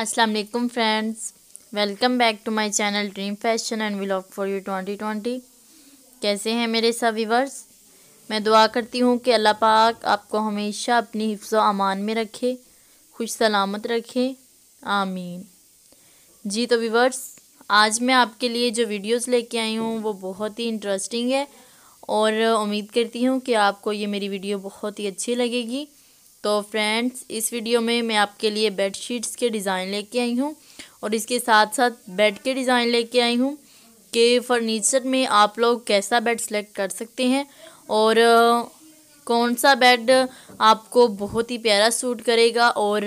अस्सलाम वालेकुम friends welcome back to my channel dream fashion and vlog for you 2020 कैसे हैं मेरे सब व्यूवर्स मैं दुआ करती हूँ कि अल्लाह पाक आपको हमेशा अपनी हिफ्स अमान में रखे खुश सलामत रखे आमीन जी तो व्यूवर्स आज मैं आपके लिए जो वीडियोस लेके आई हूँ वो बहुत ही इंटरेस्टिंग है और उम्मीद करती हूँ कि आपको ये मेरी वीडियो बहुत ही अच्छी लगेगी तो फ्रेंड्स इस वीडियो में मैं आपके लिए बेड शीट्स के डिज़ाइन लेके आई हूँ और इसके साथ साथ बेड के डिज़ाइन लेके आई हूँ कि फर्नीचर में आप लोग कैसा बेड सेलेक्ट कर सकते हैं और कौन सा बेड आपको बहुत ही प्यारा सूट करेगा और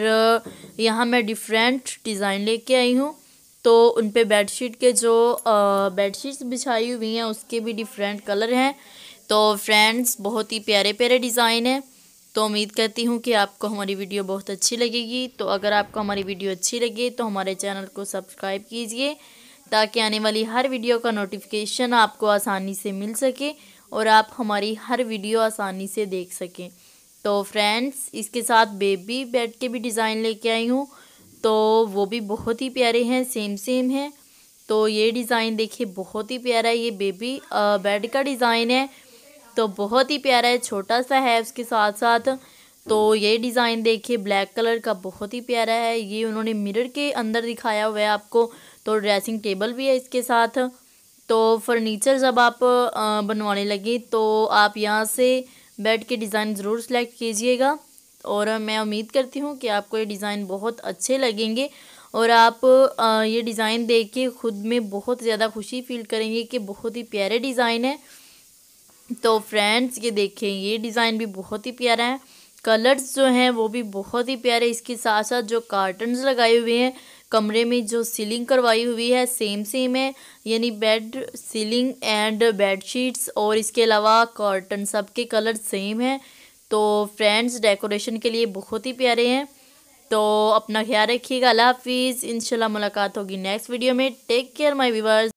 यहाँ मैं डिफरेंट डिज़ाइन लेके आई हूँ तो उन पर बेडशीट के जो बेडशीट्स बिछाई हुई हैं उसके भी डिफरेंट कलर हैं तो फ्रेंड्स बहुत ही प्यारे प्यारे डिज़ाइन हैं तो उम्मीद करती हूँ कि आपको हमारी वीडियो बहुत अच्छी लगेगी तो अगर आपको हमारी वीडियो अच्छी लगे तो हमारे चैनल को सब्सक्राइब कीजिए ताकि आने वाली हर वीडियो का नोटिफिकेशन आपको आसानी से मिल सके और आप हमारी हर वीडियो आसानी से देख सकें तो फ्रेंड्स इसके साथ बेबी बेड के भी डिज़ाइन लेके आई हूँ तो वो भी बहुत ही प्यारे हैं सेम सेम हैं तो ये डिज़ाइन देखिए बहुत ही प्यारा है ये बेबी बेड का डिज़ाइन है तो बहुत ही प्यारा है छोटा सा है उसके साथ साथ तो ये डिज़ाइन देखिए ब्लैक कलर का बहुत ही प्यारा है ये उन्होंने मिरर के अंदर दिखाया हुआ है आपको तो ड्रेसिंग टेबल भी है इसके साथ तो फर्नीचर जब आप बनवाने लगे तो आप यहाँ से बेड के डिज़ाइन ज़रूर सेलेक्ट कीजिएगा और मैं उम्मीद करती हूँ कि आपको ये डिज़ाइन बहुत अच्छे लगेंगे और आप ये डिज़ाइन देख के ख़ुद में बहुत ज़्यादा खुशी फील करेंगे कि बहुत ही प्यारे डिज़ाइन है तो फ्रेंड्स ये देखें ये डिज़ाइन भी बहुत ही प्यारा है कलर्स जो हैं वो भी बहुत ही प्यारे इसके साथ साथ जो कार्टन लगाए हुए हैं कमरे में जो सीलिंग करवाई हुई है सेम सेम है यानी bed ceiling and bed sheets और इसके अलावा कॉटन सब के कलर सेम हैं तो फ्रेंड्स डेकोरेशन के लिए बहुत ही प्यारे हैं तो अपना ख्याल रखिएगा अल्लाह हाफिज़ इंशाल्लाह मुलाकात होगी नेक्स्ट वीडियो में टेक केयर माय व्यूवर्स